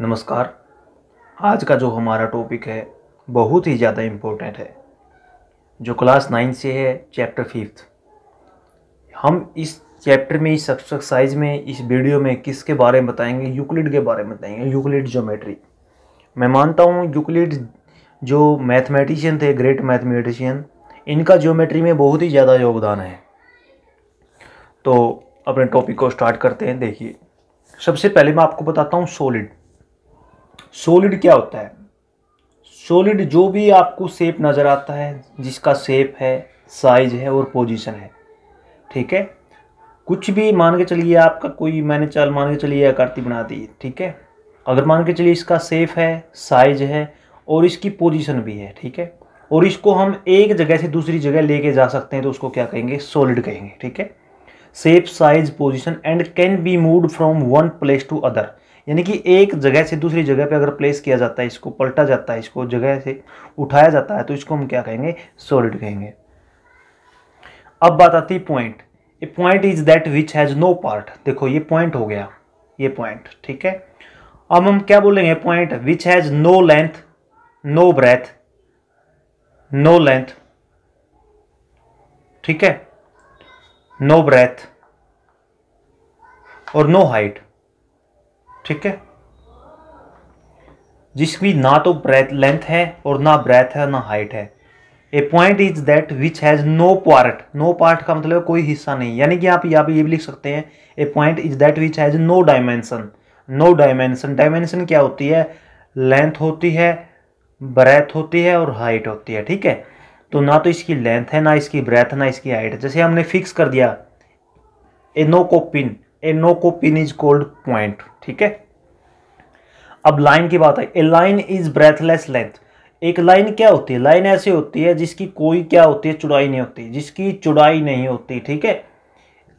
नमस्कार आज का जो हमारा टॉपिक है बहुत ही ज़्यादा इम्पोर्टेंट है जो क्लास नाइन से है चैप्टर फिफ्थ हम इस चैप्टर में इस एक्सरसाइज में इस वीडियो में किसके बारे में बताएंगे यूक्लिड के बारे में बताएंगे यूक्लिड ज्योमेट्री मैं मानता हूँ यूक्लिड जो मैथमेटिशियन थे ग्रेट मैथमेटिशियन इनका ज्योमेट्री में बहुत ही ज़्यादा योगदान है तो अपने टॉपिक को स्टार्ट करते हैं देखिए सबसे पहले मैं आपको बताता हूँ सॉलिड सोलिड क्या होता है सोलिड जो भी आपको सेप नज़र आता है जिसका सेप है साइज है और पोजीशन है ठीक है कुछ भी मान के चलिए आपका कोई मैंने चाल मान के चलिए आकृति बना दी ठीक है अगर मान के चलिए इसका सेफ है साइज है और इसकी पोजीशन भी है ठीक है और इसको हम एक जगह से दूसरी जगह लेके जा सकते हैं तो उसको क्या कहेंगे सॉलिड कहेंगे ठीक है shape size position and can be move from one place to other यानी कि एक जगह से दूसरी जगह पे अगर प्लेस किया जाता है इसको पलटा जाता है इसको जगह से उठाया जाता है तो इसको हम क्या कहेंगे सॉलिड कहेंगे अब बात आती है point A point is that which has no part देखो ये पॉइंट हो गया ये पॉइंट ठीक है अब हम क्या बोलेंगे point which has no length no breadth no length ठीक है नो ब्रेथ और नो हाइट ठीक है जिसकी ना तो ब्रेथ लेंथ है और ना ब्रेथ है ना हाइट है A point is that which has no part no part का मतलब कोई हिस्सा नहीं यानी कि आप यहाँ पे ये भी लिख सकते हैं A point is that which has no dimension no dimension dimension क्या होती है लेंथ होती है ब्रेथ होती है और हाइट होती है ठीक है तो ना तो इसकी लेंथ है ना इसकी ब्रेथ ना इसकी हाइट जैसे हमने फिक्स कर दिया ए नो कोपिन एनोकोपिन इज कोल्ड पॉइंट ठीक है अब लाइन की बात है A line is breadthless length एक लाइन क्या होती है लाइन ऐसी होती है जिसकी कोई क्या होती है चुड़ाई नहीं होती जिसकी चुड़ाई नहीं होती ठीक है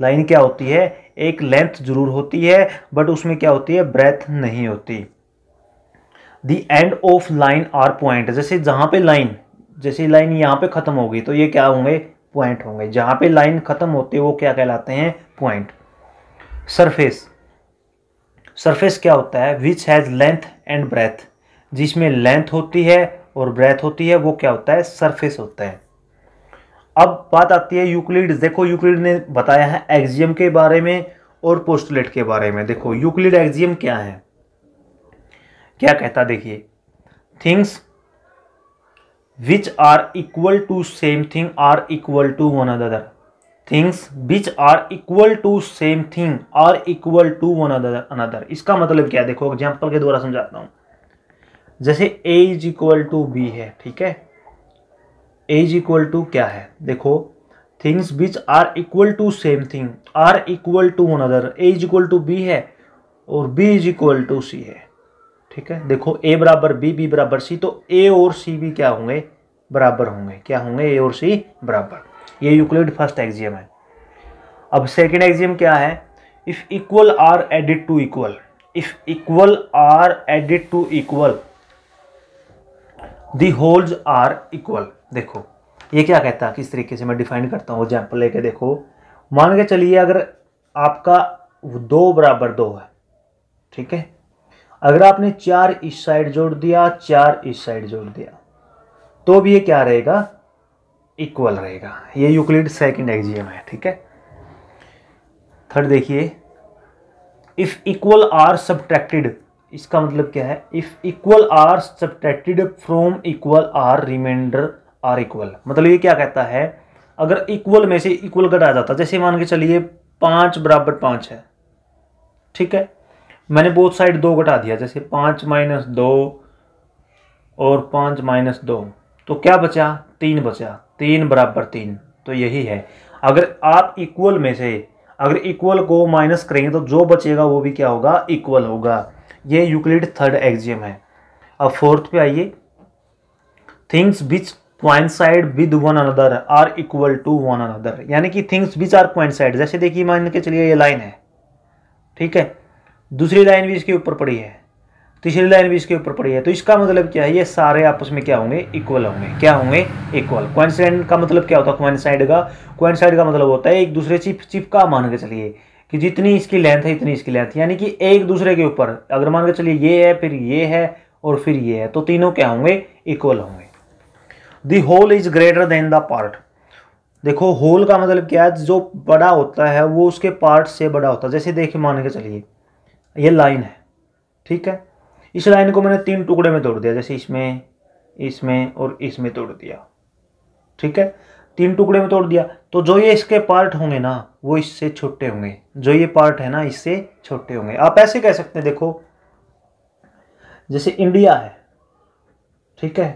लाइन क्या होती है एक लेंथ जरूर होती है बट उसमें क्या होती है ब्रेथ नहीं होती the end of line are point जैसे जहां पे लाइन जैसे लाइन यहां पे ख़त्म होगी तो ये क्या होंगे पॉइंट होंगे जहां पे लाइन ख़त्म होती है वो क्या कहलाते हैं पॉइंट सरफेस सरफेस क्या होता है which has length and breadth जिसमें लेंथ होती है और ब्रेथ होती है वो क्या होता है सरफेस होता है अब बात आती है यूक्लिड देखो यूक्लिड ने बताया है एक्जियम के बारे में और पोस्टलेट के बारे में देखो यूक्लिड एक्जियम क्या है क्या कहता देखिए things which are equal to same thing are equal to one other things which are equal to same thing are equal to one another इसका मतलब क्या है देखो एग्जाम्पल के द्वारा समझाता हूँ जैसे A is equal to B है ठीक है ए इज इक्वल टू क्या है देखो things which are equal to same thing are equal to one other A is equal to B है और B is equal to C है ठीक है देखो ए बराबर बी बी बराबर सी तो ए और सी भी क्या होंगे बराबर होंगे क्या होंगे ए और सी बराबर ये यूक्लिड फर्स्ट एग्जियम है अब सेकेंड एग्जियम क्या है if equal are added to equal if equal are added to equal the wholes are equal देखो ये क्या कहता है किस तरीके से मैं डिफाइन करता हूँ एग्जाम्पल लेके देखो मान के चलिए अगर आपका दो बराबर दो है ठीक है अगर आपने चार इस साइड जोड़ दिया चार इस साइड जोड़ दिया तो भी ये क्या रहेगा इक्वल रहेगा ये यूक्लिड सेकंड एक्जियम है ठीक है थर्ड देखिए इफ़ इक्वल आर सब्ट्रैक्टेड इसका मतलब क्या है if equal are subtracted from equal are remainder are equal मतलब ये क्या कहता है अगर इक्वल में से इक्वल घटा जाता जैसे मान के चलिए पांच बराबर पांच है ठीक है मैंने बोथ साइड दो घटा दिया जैसे पांच माइनस दो और पांच माइनस दो तो क्या बचा तीन बचा तीन बराबर तीन तो यही है अगर आप इक्वल में से अगर इक्वल को माइनस करेंगे तो जो बचेगा वो भी क्या होगा इक्वल होगा ये यूक्लिड थर्ड एक्जियम है अब फोर्थ पे आइए things which side with one another are equal to one another यानी कि थिंग्स विच आर साइड जैसे देखिए मान के चलिए ये लाइन है ठीक है दूसरी लाइन भी इसके ऊपर पड़ी है तीसरी लाइन भी इसके ऊपर पड़ी है तो इसका मतलब क्या है ये सारे आपस में क्या होंगे इक्वल होंगे क्या होंगे इक्वल क्वाइंसाइड का मतलब क्या होता है क्वाइंसाइड का क्वाइंसाइड का मतलब होता है एक दूसरे चिप चिपका मान के चलिए कि जितनी इसकी लेंथ है इतनी इसकी लेंथ यानी कि एक दूसरे के ऊपर अगर मान के चलिए ये है फिर ये है और फिर ये है तो तीनों क्या होंगे इक्वल होंगे the whole is greater than the part देखो होल का मतलब क्या है जो बड़ा होता है वो उसके पार्ट से बड़ा होता है जैसे देखिए मान के चलिए ये लाइन है ठीक है इस लाइन को मैंने तीन टुकड़े में तोड़ दिया जैसे इसमें इसमें और इसमें तोड़ दिया ठीक है तीन टुकड़े में तोड़ दिया तो जो ये इसके पार्ट होंगे ना वो इससे छोटे होंगे जो ये पार्ट है ना इससे छोटे होंगे आप ऐसे कह सकते हैं देखो जैसे इंडिया है ठीक है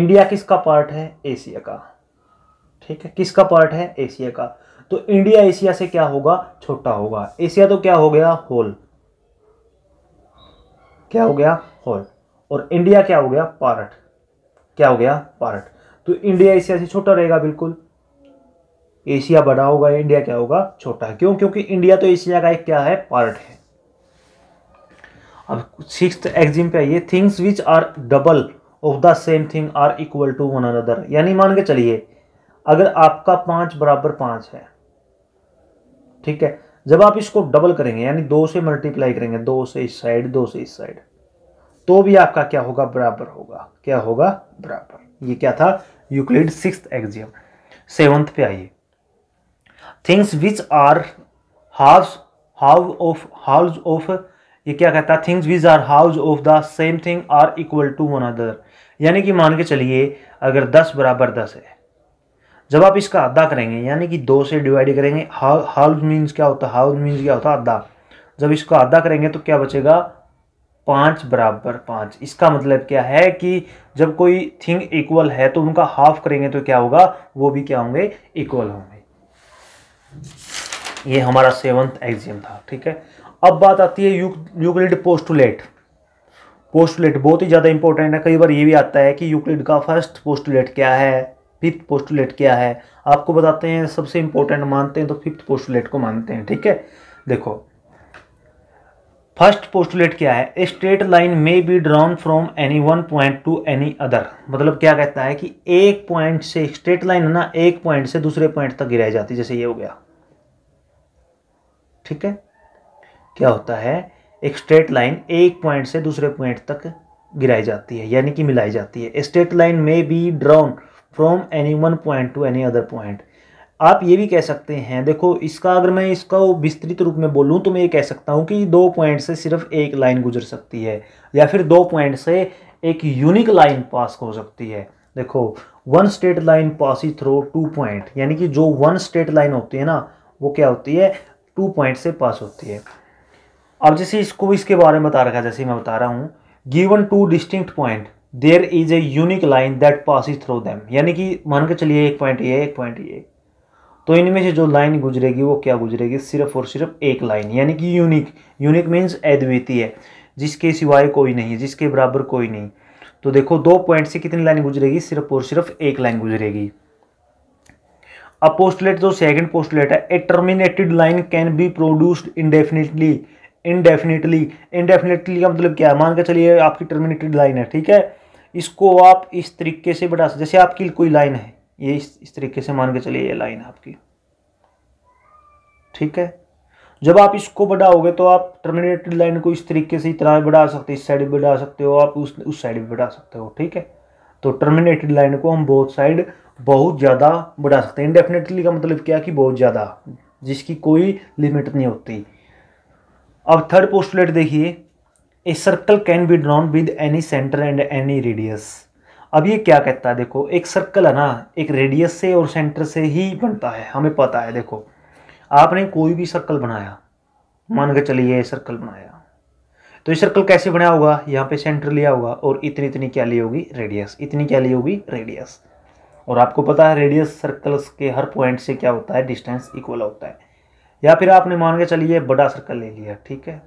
इंडिया किसका पार्ट है एशिया का ठीक है किसका पार्ट है एशिया का तो इंडिया एशिया से क्या होगा छोटा होगा एशिया तो क्या हो गया होल क्या हो गया होल और इंडिया क्या हो गया पार्ट क्या हो गया पार्ट तो इंडिया एशिया से छोटा रहेगा बिल्कुल एशिया बड़ा होगा इंडिया क्या होगा छोटा क्यों क्योंकि इंडिया तो एशिया का एक क्या है पार्ट है अब सिक्स एग्जिम पे आइए things which are double of the same thing are equal to one another यानी मान के चलिए अगर आपका पांच बराबर पांच है ठीक है जब आप इसको डबल करेंगे यानी दो से मल्टीप्लाई करेंगे दो से इस साइड दो से इस साइड तो भी आपका क्या होगा बराबर होगा क्या होगा बराबर ये क्या था यूक्लिड सिक्स एक्जियम सेवंथ पे आइए things which are halves halves of halves of ये क्या कहता है things which are halves of the same thing are equal to one other यानी कि मान के चलिए अगर दस बराबर दस है जब आप इसका आधा करेंगे यानी कि दो से डिवाइड करेंगे हाल्व मीन्स क्या होता है हाल्व मीन्स क्या होता है आधा जब इसको आधा करेंगे तो क्या बचेगा पाँच बराबर पाँच इसका मतलब क्या है कि जब कोई थिंग इक्वल है तो उनका हाफ करेंगे तो क्या होगा वो भी क्या होंगे इक्वल होंगे ये हमारा सेवन्थ एग्जियम था ठीक है अब बात आती है यूक्लिड पोस्टुलेट पोस्टुलेट बहुत ही ज़्यादा इंपॉर्टेंट है कई बार ये भी आता है कि यूक्लिड का फर्स्ट पोस्टुलेट क्या है फिफ्थ पोस्टुलेट क्या है आपको बताते हैं सबसे इंपॉर्टेंट मानते हैं तो फिफ्थ पोस्टुलेट को मानते हैं ठीक है देखो फर्स्ट पोस्टुलेट क्या है straight line may be drawn from any one point to any other मतलब क्या कहता है कि एक पॉइंट से स्ट्रेट लाइन है ना एक पॉइंट से दूसरे पॉइंट तक गिराई जाती है जैसे ये हो गया ठीक है क्या होता है एक स्ट्रेट लाइन एक पॉइंट से दूसरे पॉइंट तक गिराई जाती है यानी कि मिलाई जाती है straight line may be drawn from any one point to any other point आप ये भी कह सकते हैं देखो इसका अगर मैं इसका विस्तृत रूप में बोलूँ तो मैं ये कह सकता हूँ कि दो पॉइंट से सिर्फ एक लाइन गुजर सकती है या फिर दो पॉइंट से एक यूनिक लाइन पास हो सकती है देखो वन स्टेट लाइन पास ही थ्रो टू पॉइंट यानी कि जो वन स्टेट लाइन होती है ना वो क्या होती है टू पॉइंट से पास होती है अब जैसे इसको इसके बारे में बता रखा जैसे मैं बता रहा हूँ given two distinct point there is a unique line that pass is through them यानी कि मान के चलिए एक पॉइंट ये एक पॉइंट ये तो इनमें से जो लाइन गुजरेगी वो क्या गुजरेगी सिर्फ और सिर्फ एक लाइन यानी कि यूनिक यूनिक मीन्स अद्वितीय जिसके सिवाय कोई नहीं जिसके बराबर कोई नहीं तो देखो दो पॉइंट से कितनी लाइन गुजरेगी सिर्फ और सिर्फ एक लाइन गुजरेगी अब पोस्टलेट जो सेकंड पोस्टलेट है a terminated line can be produced indefinitely indefinitely indefinitely का मतलब क्या है मान के चलिए आपकी टर्मिनेटेड लाइन है ठीक है इसको आप इस तरीके से बढ़ा सकते जैसे आपकी कोई लाइन है ये इस, इस तरीके से मान के चलिए ये लाइन आपकी ठीक है जब आप इसको बढ़ाओगे तो आप टर्मिनेटेड लाइन को इस तरीके से इतना बढ़ा सकते इस साइड भी बढ़ा सकते हो आप उस उस साइड भी बढ़ा सकते हो ठीक है तो टर्मिनेटेड लाइन को हम बहुत साइड बहुत ज़्यादा बढ़ा सकते हैं इनडेफिनेटली का मतलब क्या कि बहुत ज़्यादा जिसकी कोई लिमिट नहीं होती अब थर्ड पोस्टुलेट देखिए a circle can be drawn with any centre and any radius अब ये क्या कहता है देखो एक सर्कल है ना एक रेडियस से और सेंटर से ही बनता है हमें पता है देखो आपने कोई भी सर्कल बनाया मान के चलिए ये सर्कल बनाया तो ये सर्कल कैसे बनाया होगा यहाँ पे सेंटर लिया होगा और इतनी इतनी क्या ली होगी रेडियस इतनी क्या ली होगी रेडियस और आपको पता है रेडियस सर्कल्स के हर पॉइंट से क्या होता है डिस्टेंस इक्वल होता है या फिर आपने मान के चलिए बड़ा सर्कल ले लिया ठीक है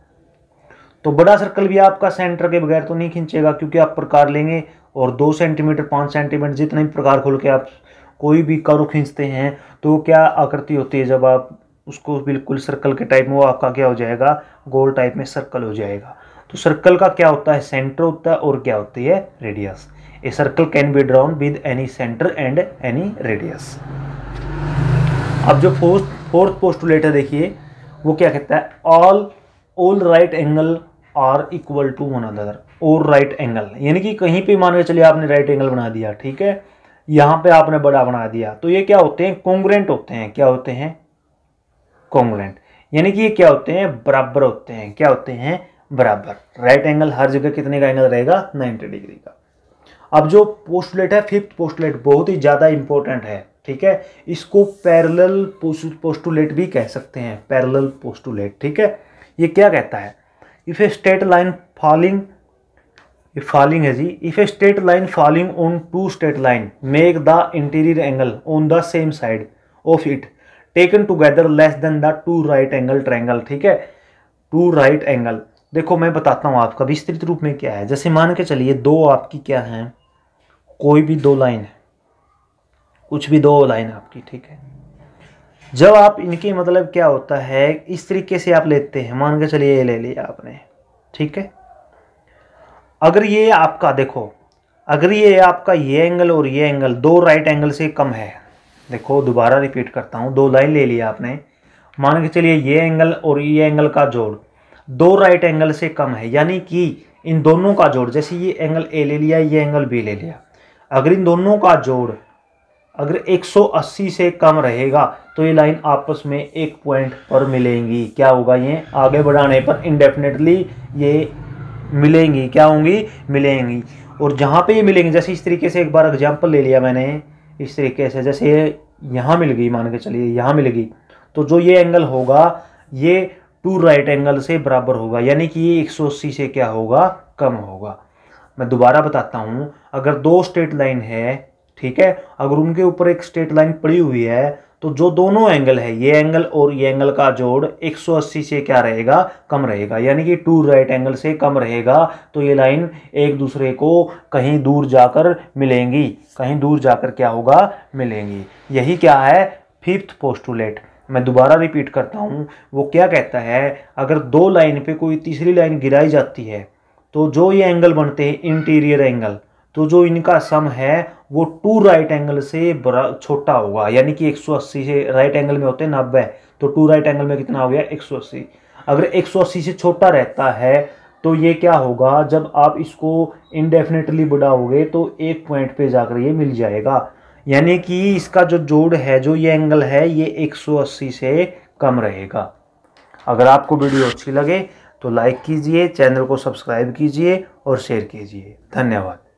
तो बड़ा सर्कल भी आपका सेंटर के बगैर तो नहीं खींचेगा क्योंकि आप प्रकार लेंगे और दो सेंटीमीटर पाँच सेंटीमीटर जितना भी प्रकार खोल के आप कोई भी कर्व खींचते हैं तो क्या आकृति होती है जब आप उसको बिल्कुल सर्कल के टाइप में वो आपका क्या हो जाएगा गोल टाइप में सर्कल हो जाएगा तो सर्कल का क्या होता है सेंटर होता है और क्या होती है radius a circle can be drawn with any centre and any radius अब जो फोर्थ फोर्थ पोस्टुलेटर देखिए वो क्या कहता है all all right angle are equal to one other और राइट एंगल यानी कि कहीं पे मान के चलिए आपने राइट एंगल बना दिया ठीक है यहां पे आपने बड़ा बना दिया तो ये क्या होते हैं कॉन्ग्रेंट होते हैं क्या होते हैं कॉन्ग्रेंट यानी कि ये क्या होते हैं बराबर होते हैं क्या होते हैं बराबर राइट एंगल हर जगह कितने का एंगल रहेगा नाइनटी डिग्री का अब जो पोस्टलेट है फिफ्थ पोस्टलेट बहुत ही ज़्यादा इंपॉर्टेंट है ठीक है इसको पैरेलल पोस्टुलेट भी कह सकते हैं पैरेलल पोस्टुलेट ठीक है ये क्या कहता है if a straight line falling falling है जी if a straight line falling on two straight line make the interior angle on the same side of it taken together less than the two right angle triangle ठीक है to right angle देखो मैं बताता हूँ आपका विस्तृत रूप में क्या है जैसे मान के चलिए दो आपकी क्या है कोई भी दो लाइन है कुछ भी दो लाइन आपकी ठीक है जब आप इनके मतलब क्या होता है इस तरीके से आप लेते हैं मान के चलिए ये ले लिया आपने ठीक है अगर ये आपका देखो अगर ये आपका ये एंगल और ये एंगल दो राइट एंगल से कम है देखो दोबारा रिपीट करता हूँ दो लाइन ले लिया आपने मान के चलिए ये एंगल और ये एंगल का जोड़ दो राइट एंगल से कम है यानी कि इन दोनों का जोड़ जैसे ये एंगल ए ले लिया ये एंगल बी ले लिया अगर इन दोनों का जोड़ अगर 180 से कम रहेगा तो ये लाइन आपस में एक पॉइंट पर मिलेंगी क्या होगा ये आगे बढ़ाने पर इनडेफिनेटली ये मिलेंगी क्या होंगी मिलेंगी और जहाँ पे ये मिलेंगी जैसे इस तरीके से एक बार एग्जांपल ले लिया मैंने इस तरीके से जैसे ये यहाँ मिल गई मान के चलिए यहाँ मिल गई तो जो ये एंगल होगा ये टू राइट एंगल से बराबर होगा यानी कि ये एक से क्या होगा कम होगा मैं दोबारा बताता हूँ अगर दो स्ट्रेट लाइन है ठीक है अगर उनके ऊपर एक स्ट्रेट लाइन पड़ी हुई है तो जो दोनों एंगल है ये एंगल और ये एंगल का जोड़ 180 से क्या रहेगा कम रहेगा यानी कि टू राइट एंगल से कम रहेगा तो ये लाइन एक दूसरे को कहीं दूर जाकर मिलेंगी कहीं दूर जाकर क्या होगा मिलेंगी यही क्या है फिफ्थ पोस्टुलेट मैं दोबारा रिपीट करता हूँ वो क्या कहता है अगर दो लाइन पर कोई तीसरी लाइन गिराई जाती है तो जो ये एंगल बनते हैं इंटीरियर एंगल तो जो इनका सम है वो टू राइट एंगल से छोटा होगा यानी कि 180 से राइट एंगल में होते हैं नब्बे तो टू राइट एंगल में कितना हो गया 180 अगर 180 से छोटा रहता है तो ये क्या होगा जब आप इसको इनडेफिनेटली बढ़ाओगे तो एक पॉइंट पे जाकर ये मिल जाएगा यानी कि इसका जो जोड़ है जो ये एंगल है ये 180 से कम रहेगा अगर आपको वीडियो अच्छी लगे तो लाइक कीजिए चैनल को सब्सक्राइब कीजिए और शेयर कीजिए धन्यवाद